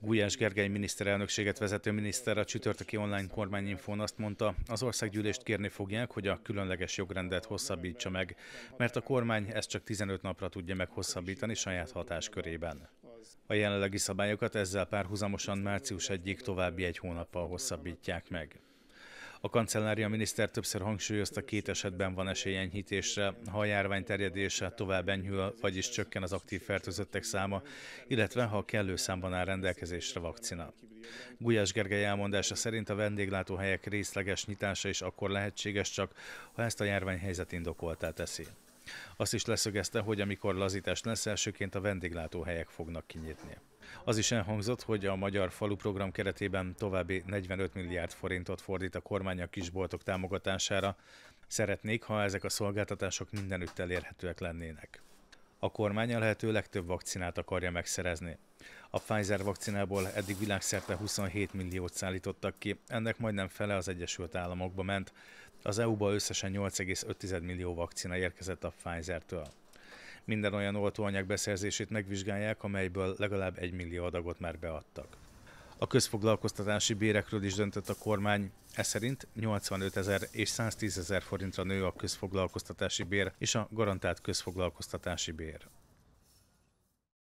Gulyás Gergely miniszterelnökséget vezető miniszter a csütörtöki online kormányinfón azt mondta, az országgyűlést kérni fogják, hogy a különleges jogrendet hosszabbítsa meg, mert a kormány ezt csak 15 napra tudja meghosszabbítani saját hatáskörében. A jelenlegi szabályokat ezzel párhuzamosan március egyik további egy hónappal hosszabbítják meg. A kancellária miniszter többször hangsúlyozta, két esetben van esély enyhítésre, ha a járvány terjedése tovább enyhül, vagyis csökken az aktív fertőzöttek száma, illetve ha kellő számban áll rendelkezésre vakcina. Gulyás Gergely elmondása szerint a vendéglátóhelyek részleges nyitása is akkor lehetséges csak, ha ezt a járványhelyzet indokoltá teszi. Azt is leszögezte, hogy amikor lazítás lesz, elsőként a vendéglátóhelyek fognak kinyitni. Az is elhangzott, hogy a Magyar Falu Program keretében további 45 milliárd forintot fordít a kormány a kisboltok támogatására. Szeretnék, ha ezek a szolgáltatások mindenütt elérhetőek lennének. A kormány a lehető legtöbb vakcinát akarja megszerezni. A Pfizer vakcinából eddig világszerte 27 milliót szállítottak ki, ennek majdnem fele az Egyesült Államokba ment. Az EU-ba összesen 8,5 millió vakcina érkezett a Pfizer-től minden olyan oltóanyag beszerzését megvizsgálják, amelyből legalább egy millió adagot már beadtak. A közfoglalkoztatási bérekről is döntött a kormány, ez szerint 85 ezer és 110 ezer forintra nő a közfoglalkoztatási bér és a garantált közfoglalkoztatási bér.